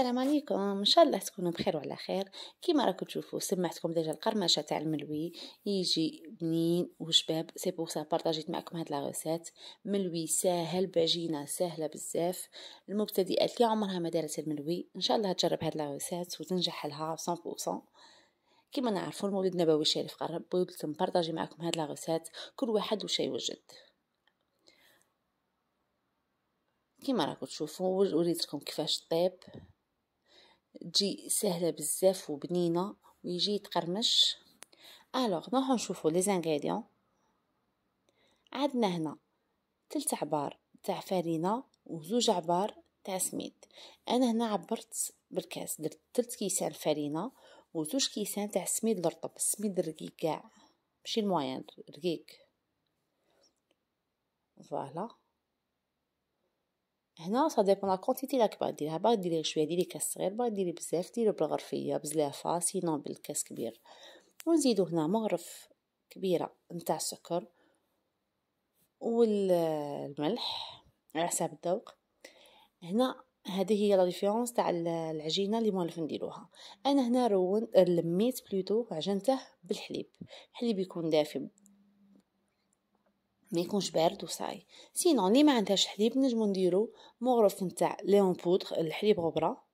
السلام عليكم ان شاء الله تكونوا بخير وعلى خير كيما راكم تشوفوا سمعتكم ديجا القرمشه تاع الملوي يجي بنين وشباب سي بوغ سا بارطاجيت معكم هاد لا ريسيت ملوي ساهل بعجينه سهله بزاف المبتدئات اللي عمرها ما دارت الملوي ان شاء الله تجرب هاد لا ريسيت وتنجح لها 100% كيما نعرفوا المولد النبوي شريف قرب قلت نبارطاجي معكم هاد لا ريسيت كل واحد وش يوجد كيما راكم تشوفوا وريتكم كيفاش طيب تجي سهله بزاف وبنينه ويجي يتقرمش الوغ نروحو نشوفو لي زانغيديون عندنا هنا تلت عبار تاع فرينه وزوج عبار تاع سميد انا هنا عبرت بالكاس درت تلت كيسان فرينه وزوج كيسان تاع السميد الرطب السميد الرقيق كاع ماشي الموين رقيق فوالا هنا سا ديبون لا كونتيتي لا كبار ديرها باغي ديري شويه ديري كاس صغير باغي ديري بزاف ديرو بالغرفيه بزلافه آه، سينو بالكاس كبير ونزيدو هنا مغرف كبيره نتاع السكر والملح على حساب الذوق هنا هذه هي لا ديفيرونس تاع العجينه اللي مولف نديروها انا هنا رون آه، لميت بلوتو عجنته بالحليب الحليب يكون دافي ما يكونش بارد وصاي سينو ني ما عندهاش حليب نجمو نديرو مغرف نتاع ليون بودغ الحليب غبره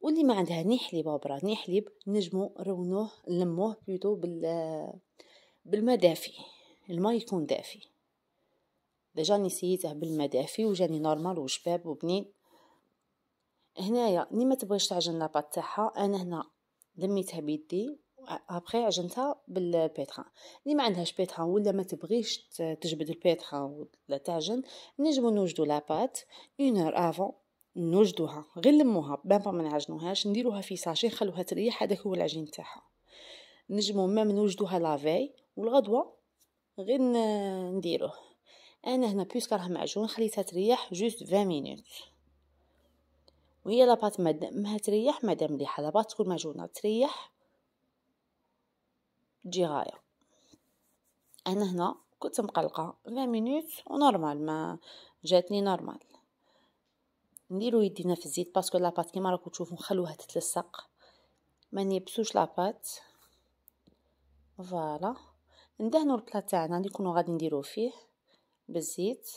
واللي ما عندها ني حليب غبره ني حليب نجمو نرونوه نلموه بيدو بال بالماء دافي الماء يكون دافي ديجا نسيته بالماء دافي وجاني نورمال وشباب وبنين هنايا ني ما تبغيش تعجن لاباط تاعها انا هنا لميتها بيدي ابخي عجنتها بالبيتخا اللي ما عندهاش بيتخا ولا ما تبغيش تجبد البيتخا ولا تعجن نجمو نوجدو لاباط اون اور افون نوجدوها غير نلموها بان ما نعجنوهاش نديروها في ساشي نخلوها تريح هذاك هو العجين تاعها نجمو مام نوجدوها لافاي والغدوه غير نديروه انا هنا بيسك راه معجون خليتها تريح جوست 20 مينوت وهي لاباط ما تريح مادام مليحه لاباط تكون معجونه تريح تجي غايه انا هنا كنت مقلقه 20 مينوت ونورمال ما جاتني نورمال نديرو يدينا في الزيت باسكو لاباط كيما راكم تشوفو نخلوها تتلصق ما نيبسوش لاباط فوالا ندهنوا البلا تاعنا اللي كنا غادي نديرو فيه بالزيت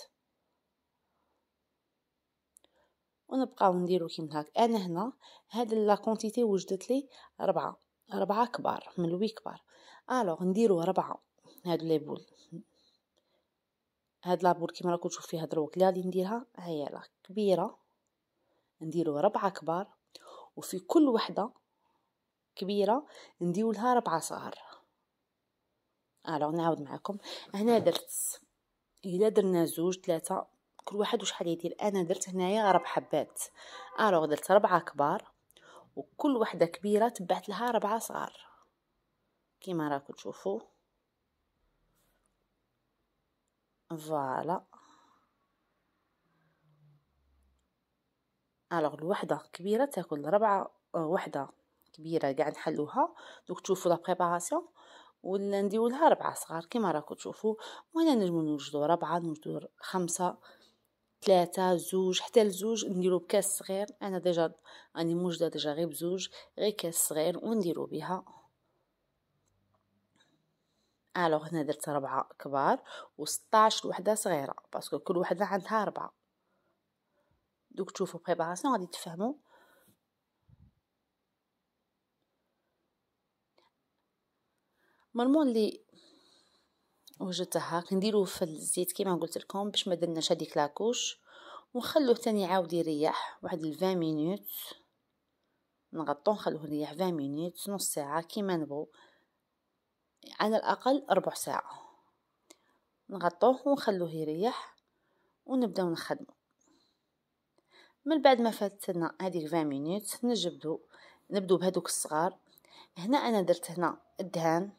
ونبقاو نديرو كيما هاك انا هنا هاد لا كونتيتي وجدت لي ربعة ربعة كبار من الوي كبار الوغ نديرو ربعة هاد بول هاد لابول كيما راكم تشوف فيها دروك لي غادي نديرها هي لا كبيره نديرو ربعة كبار وفي كل وحده كبيره نديرو لها ربعة صغار الوغ نعاود معاكم هنا درت الا درنا زوج ثلاثه كل واحد وشحال يدير انا درت هنايا ربع حبات الوغ درت ربعة كبار وكل وحدة كبيرة تبعت لها ربعة صغار كيما راكم تشوفوا فوالا الوغ الوحده كبيره تاكل ربعه آه، وحده كبيره كاع نحلوها دوك تشوفوا لا بريباراسيون ولا نديو لها ربعه صغار كيما راكم تشوفوا وهنا نجمو نوجدو ربعه نوجدو خمسه ثلاثة زوج حتى لزوج نديرو بكاس صغير انا ديجا راني موجدة ديجا غير بزوج غير كاس صغير ونديرو بها الوغ هنا درت ربعة كبار و 16 وحده صغيره باسكو كل وحده عندها ربعة دوك تشوفو بريباراسيون غادي تفهمو مرمون لي وجدتها كنديرو في الزيت كيما قلت لكم باش ما درناش هذيك لاكوش ونخلوه تاني يعاود يريح واحد لفان مينوت نغطوه نخلوه يريح فان مينوت نص ساعه كيما نبغو على الاقل ربع ساعه نغطوه ونخلوه يريح ونبداو نخدمو من بعد ما فاتنا هذيك 20 مينوت نجبدو نبداو بهذوك الصغار هنا انا درت هنا الدهان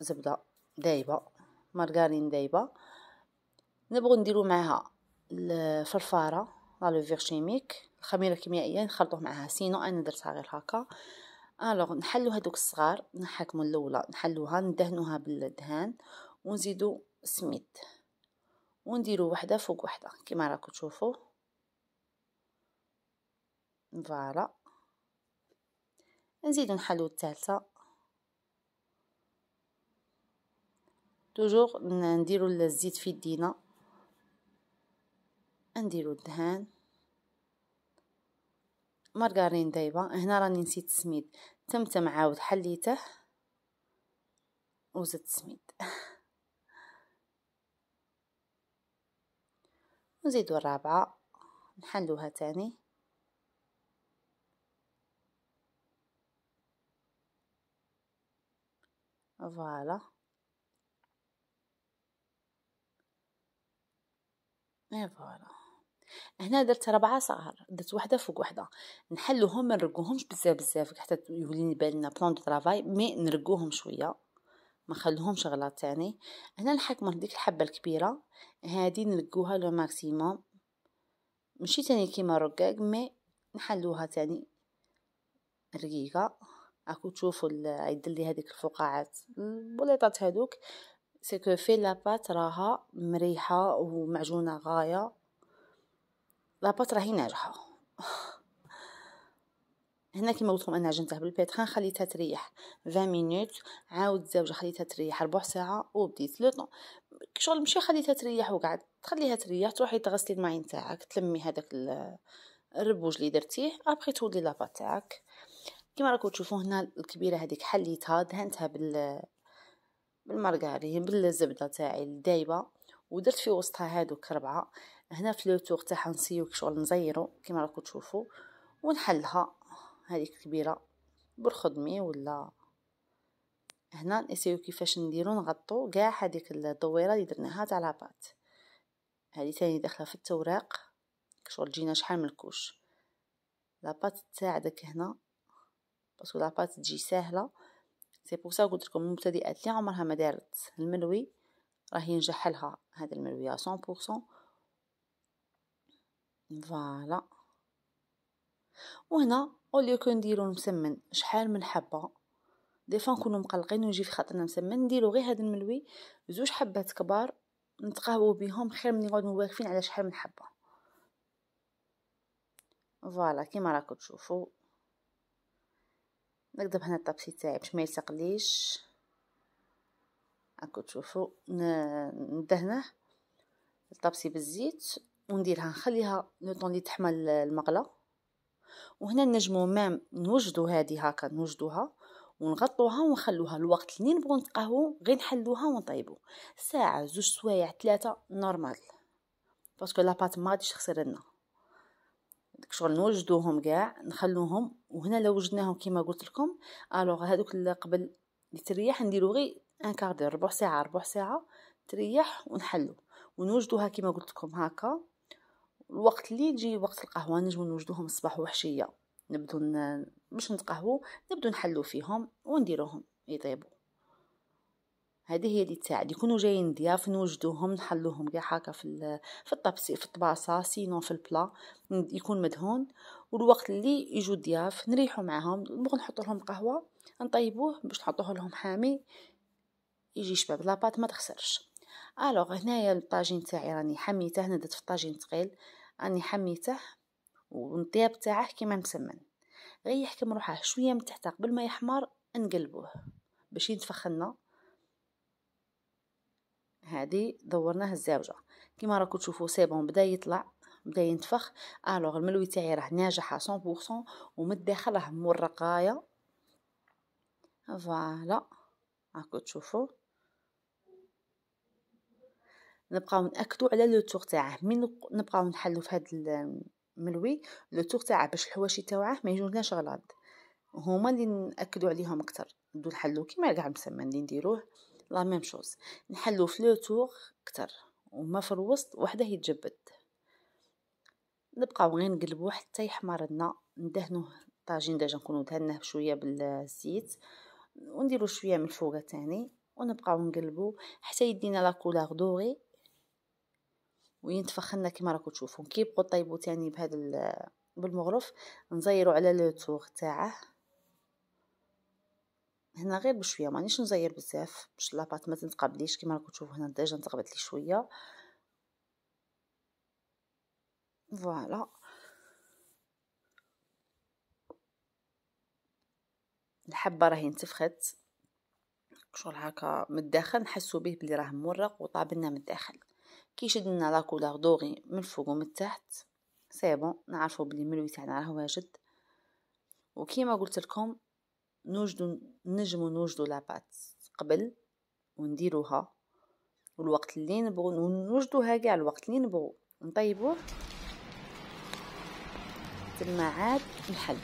زبده دايبه مارغارين دايبه نبغو نديرو معها الفرفاره لوفير شيميك الخميره الكيميائيه نخلطوه معها سينو انا درتها غير هكا الوغ نحلو هادوك الصغار نحكمو الاولى نحلوها ندهنوها بالدهان ونزيدو سميد ونديرو وحده فوق وحده كما راكم تشوفو فوالا نزيدو نحلو الثالثه توجور نديرو الزيت في يدينا نديرو الدهان مارغارين دايبه هنا راني نسيت السميد تمتم عاود حليته وزدت السميد نزيدو الرابعه نحلوها تاني فوالا اي فوالا هنا درت ربعه صغار درت وحده فوق وحده نحلوهم ما نرقوهمش بزاف بزاف حتى يولي يبان بلون دو طرافاي مي نرقوهم شويه ما نخلوهمش غلط تاني هنا نحكمو ديك الحبه الكبيره هادي نلقوها لو ماكسيموم ماشي تاني كيما الرقاق مي نحلوها تاني رقيقه راكو تشوفوا يدير لي هذيك الفقاعات البوليطات هادوك سي كو في لاباط راها مريحه ومعجونه غايه لاباترا راهي ناجحه هنا كيما قلت لكم انا عجنتها بالبيتخان خليتها تريح 20 مينوت عاود الزوجه خليتها تريح ربع ساعه وبديت لو طون شغل مشي خليتها تريح وقعد تخليها تريح تروحي تغسلي الماين تاعك تلمي هذاك الربوج اللي درتيه ابخي تولي لاباط تاعك كيما راكم تشوفوا هنا الكبيره هذيك حليتها دهنتها بال بالمارغارين بالزبده تاعي الدايبه ودرت في وسطها هادوك ربعه هنا في لو تور تاعها نسيو شغل نزيرو كيما راكم تشوفوا ونحلها هذيك كبيره برخدمي ولا هنا نسيو كيفاش نديرو نغطو كاع هذيك الدويره اللي درناها تاع لاباط هذه تاني داخله في التوراق شغل جينا شحال من الكوش لاباط تساعدك هنا باسكو لاباط تجي ساهله سي بوغ سا قلت لكم المبتدئات اللي عمرها ما دارت الملوي راه ينجحلها هذا الملويه 100% فوالا وهنا اوليو كو نديرو المسمن شحال من حبه دي فوا نكونو مقلقين ونجي في خاطرنا مسمن نديرو غير هاد الملوي زوج حبات كبار نتقهوو بيهم خير من نقعدو واقفين على شحال من حبه فوالا كيما راكم تشوفوا نقدر هنا الطبسي تاعي باش ما يلصقليش راكم تشوفوا ندهنه الطبسي بالزيت ونديرها نخليها لو طون لي تحمل المقله وهنا نجمو مام نوجدو هذه هكا نوجدوها ونغطوها ونخلوها الوقت اللي نبغو نتقهو غير نحلوها ونطيبو ساعه زوج سوايع ثلاثه نورمال باسكو لاباط ما غاديش تخسر لنا داك شغل نوجدوهم كاع نخلوهم وهنا لو وجدناهم كيما قلت لكم الوغ هذوك اللي قبل اللي تريح نديرو غير ان كاردير ربع ساعه ربع ساعه تريح ونحلو ونوجدوها كيما قلت لكم هكا الوقت اللي يجي وقت القهوه نجمو نوجدوهم الصباح وحشيه نبدو مش باش نتقهوو نبدو نحلو فيهم ونديروهم يطيبوا هذه هي اللي تساعد يكونوا جايين ضياف نوجدوهم نحلوهم كاع هكا في في الطبسي في الطباسه سينو في البلا يكون مدهون والوقت اللي يجو ضياف نريحوا معاهم نبغى نحط لهم قهوه نطيبوه باش نحطوه لهم حامي يجي شباب لاباط ما تخسرش الوغ هنايا الطاجين تاعي راني حميته ندت في الطاجين ثقيل راني حميته والطياب تاعه كيما مسمن غير يحكم روحه شويه من تحت قبل ما يحمر نقلبوه باش ينفخ لنا هذه دورناه الزوجه كيما راكم تشوفوا بون بدا يطلع بدا ينتفخ الوغ الملوي تاعي راه ناجحه 100% ومن الداخل راه مرقايه فوالا راكو تشوفوا نبقاو ناكدو على لو تور تاعه من نبقاو نحلو في هاد الملوي لو تور تاعه باش الحواشي تاعه ما يجوناش غلط هما اللي ناكدو عليهم اكثر نبدو نحلو كيما كاع المسمن اللي نديروه لا ميم شوز نحلو في لو تور اكثر وما في الوسط وحده يتجبد نبقاو غير نقلبو حتى يحمر لنا ندهنوه طاجين ديجا نكونو دهناه شويه بالزيت ونديرو شويه من الفوق تاني ونبقاو نقلبو حتى يدينا لا كولور دوري وينتفخ لنا كما راكم تشوفوا كيبقوا طيبوا ثاني بهذا بالمغرف نزيروا على لو توغ تاعه هنا غير بشويه مانيش نزير بزاف باش لاباط ما تنتقبليش كما راكم تشوفوا هنا ديجا نتقبلت لي شويه فوالا الحبه راهي انتفخت شغل هكا من الداخل نحسو به بلي راه مورق وطاب لنا من الداخل كي شدنا لا كولار من الفوق ومن تحت سي بون نعرفوا بلي ملوي تاعنا راه واجد وكيما قلت لكم نوجدو نجمو نوجدو لاباط قبل ونديروها والوقت اللي نبغو نوجدوها كاع الوقت اللي نبغو نطيبوه تما عاد نحل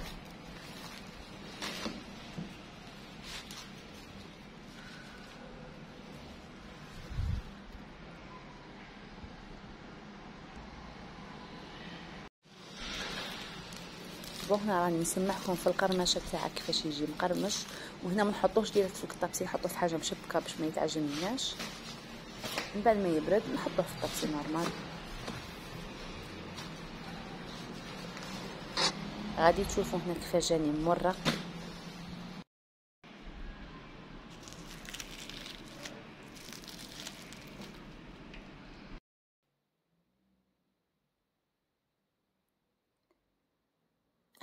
بون هنا راني نسمعكم في القرمشه تاعك كيفاش يجي مقرمش وهنا ما نحطوش ديريكت في الطابسي نحطو في حاجه مشبكه باش ما يتعجنناش من بعد ما يبرد نحطوه في الطابسي نورمال غادي تشوفوا هنا كيفاش جاني مورق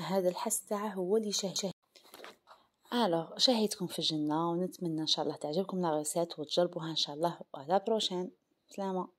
هذا الحس تاعه هو اللي شهي الوغ شهيتكم في الجنه ونتمنى ان شاء الله تعجبكم لا ريسيت وتجربوها ان شاء الله وعلى بروشين سلامه